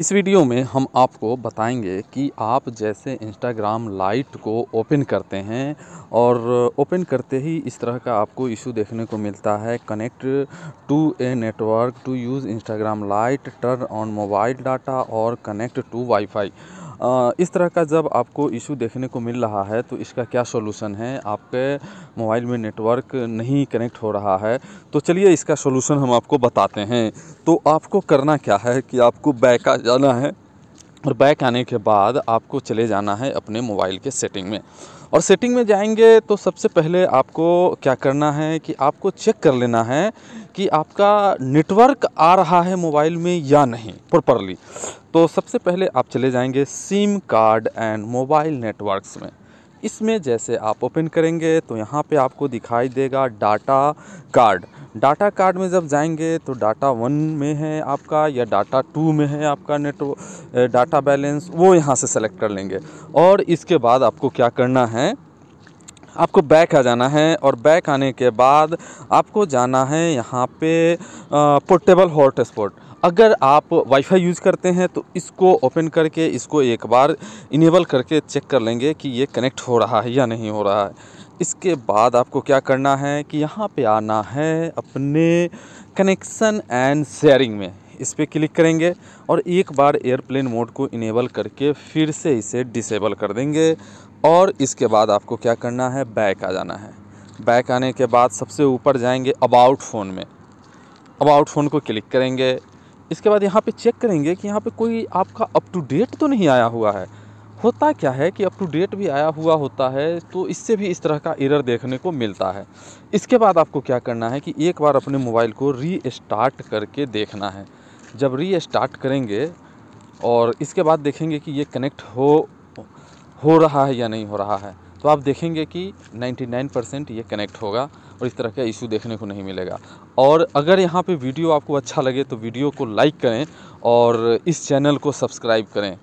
इस वीडियो में हम आपको बताएंगे कि आप जैसे इंस्टाग्राम लाइट को ओपन करते हैं और ओपन करते ही इस तरह का आपको इशू देखने को मिलता है connect to a network to use Instagram lite turn on mobile data और कनेक्ट टू वाईफाई इस तरह का जब आपको इशू देखने को मिल रहा है तो इसका क्या सॉल्यूशन है आपके मोबाइल में नेटवर्क नहीं कनेक्ट हो रहा है तो चलिए इसका सोलूसन हम आपको बताते हैं तो आपको करना क्या है कि आपको बैका जाना है और बैक आने के बाद आपको चले जाना है अपने मोबाइल के सेटिंग में और सेटिंग में जाएंगे तो सबसे पहले आपको क्या करना है कि आपको चेक कर लेना है कि आपका नेटवर्क आ रहा है मोबाइल में या नहीं प्रॉपरली तो सबसे पहले आप चले जाएंगे SIM card and mobile networks में इसमें जैसे आप ओपन करेंगे तो यहाँ पे आपको दिखाई देगा डाटा कार्ड डाटा कार्ड में जब जाएंगे तो डाटा वन में है आपका या डाटा टू में है आपका नेटवर्क डाटा बैलेंस वो यहाँ से सेलेक्ट कर लेंगे और इसके बाद आपको क्या करना है आपको बैक आ जाना है और बैक आने के बाद आपको जाना है यहाँ पे पोर्टेबल हॉटस्पॉट अगर आप वाईफाई यूज़ करते हैं तो इसको ओपन करके इसको एक बार इनेबल करके चेक कर लेंगे कि ये कनेक्ट हो रहा है या नहीं हो रहा है इसके बाद आपको क्या करना है कि यहाँ पे आना है अपने कनेक्शन एंड शेयरिंग में इस पर क्लिक करेंगे और एक बार एयरप्लेन मोड को इनेबल करके फिर से इसे डिसेबल कर देंगे और इसके बाद आपको क्या करना है बैक आ जाना है बैक आने के बाद सबसे ऊपर जाएंगे अबाउट फ़ोन में अबाउट फ़ोन को क्लिक करेंगे इसके बाद यहाँ पे चेक करेंगे कि यहाँ पे कोई आपका अप टू डेट तो नहीं आया हुआ है होता क्या है कि अप टू डेट भी आया हुआ होता है तो इससे भी इस तरह का एरर देखने को मिलता है इसके बाद आपको क्या करना है कि एक बार अपने मोबाइल को री स्टार्ट करके देखना है जब री स्टार्ट करेंगे और इसके बाद देखेंगे कि ये कनेक्ट हो हो रहा है या नहीं हो रहा है तो आप देखेंगे कि 99 परसेंट ये कनेक्ट होगा और इस तरह का इशू देखने को नहीं मिलेगा और अगर यहाँ पे वीडियो आपको अच्छा लगे तो वीडियो को लाइक करें और इस चैनल को सब्सक्राइब करें